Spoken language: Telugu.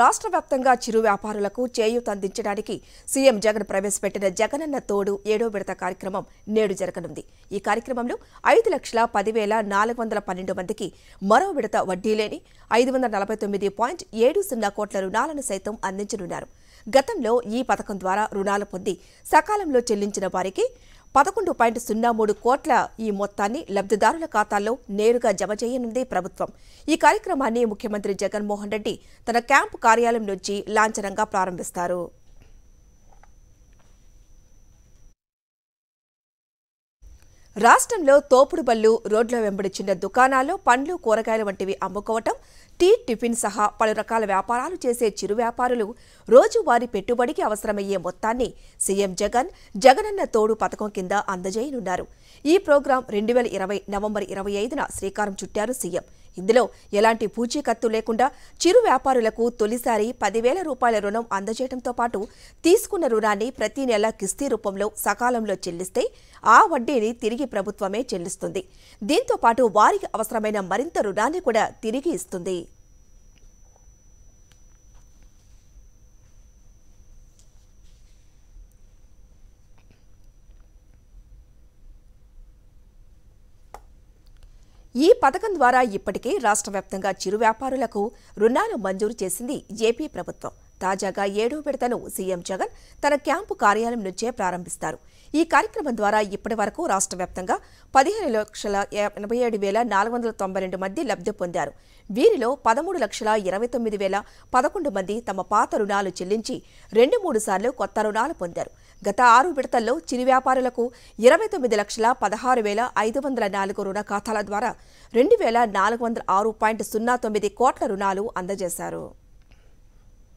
రాష్ట్ర వ్యాప్తంగా చిరు వ్యాపారులకు చేయూత అందించడానికి సీఎం జగన్ ప్రవేశపెట్టిన జగనన్న తోడు ఏడో విడత కార్యక్రమం నేడు జరగనుంది ఈ కార్యక్రమంలో ఐదు లక్షల పదివేల నాలుగు వందల పన్నెండు మందికి మరో విడత వడ్డీ లేని ఐదు వందల నలభై తొమ్మిది పాయింట్ ఏడు సున్నా కోట్ల రుణాలను సైతం అందించనున్నారు గతంలో ఈ పథకం ద్వారా రుణాలు పొంది సకాలంలో చెల్లించిన వారికి పదకొండు పాయింట్ సున్నా మూడు కోట్ల ఈ మొత్తాన్ని లబ్ధిదారుల ఖాతాల్లో నేరుగా జమ చేయనుంది ప్రభుత్వం ఈ కార్యక్రమాన్ని ముఖ్యమంత్రి జగన్మోహన్ రెడ్డి తన క్యాంపు కార్యాలయం నుంచి లాంఛనంగా ప్రారంభిస్తారు రాష్ట్రంలో తోపుడు బళ్ళు రోడ్ల వెంబడి చిన్న దుకాణాల్లో పండ్లు కూరగాయలు వంటివి అమ్ముకోవటం టీ టిఫిన్ సహా పలు రకాల వ్యాపారాలు చేసే చిరు వ్యాపారులు రోజువారీ పెట్టుబడికి అవసరమయ్యే మొత్తాన్ని సీఎం జగన్ జగనన్న తోడు పథకం కింద అందజేయనున్నారు ఈ ప్రోగ్రాం రెండు ఇరవై నవంబర్ ఇరవై ఐదున శ్రీకారం చుట్టారు సీఎం ఇందులో ఎలాంటి పూచీకత్తు లేకుండా చిరు వ్యాపారులకు తొలిసారి పదివేల రూపాయల రుణం అందజేయడంతో పాటు తీసుకున్న రుణాన్ని ప్రతి నెల కిస్తీ రూపంలో సకాలంలో చెల్లిస్తే ఆ వడ్డీని తిరిగి ప్రభుత్వమే చెల్లిస్తుంది దీంతో పాటు వారికి అవసరమైన మరింత రుణాన్ని కూడా తిరిగి ఇస్తుంది ఈ పథకం ద్వారా ఇప్పటికే రాష్ట్ర వ్యాప్తంగా చిరు వ్యాపారులకు రుణాలు మంజూరు చేసింది ఏపీ ప్రభుత్వం తాజాగా ఏడో విడతను సీఎం జగన్ తన క్యాంపు కార్యాలయం నుంచే ప్రారంభిస్తారు ఈ కార్యక్రమం ద్వారా ఇప్పటి వరకు రాష్ట్ర వ్యాప్తంగా పదిహేను లక్షల ఎనభై ఏడు వేల నాలుగు వందల తొంభై రెండు మంది లబ్ధి పొందారు వీరిలో పదమూడు లక్షల ఇరవై తొమ్మిది వేల పదకొండు మంది తమ పాత రుణాలు చెల్లించి రెండు మూడు సార్లు కొత్త రుణాలు పొందారు గత ఆరు విడతల్లో చిరు వ్యాపారులకు ఇరవై తొమ్మిది లక్షల పదహారు వేల ఐదు వందల నాలుగు రుణ ఖాతాల ద్వారా రెండు వేల నాలుగు వందల ఆరు పాయింట్ సున్నా తొమ్మిది కోట్ల రుణాలు అందజేశారు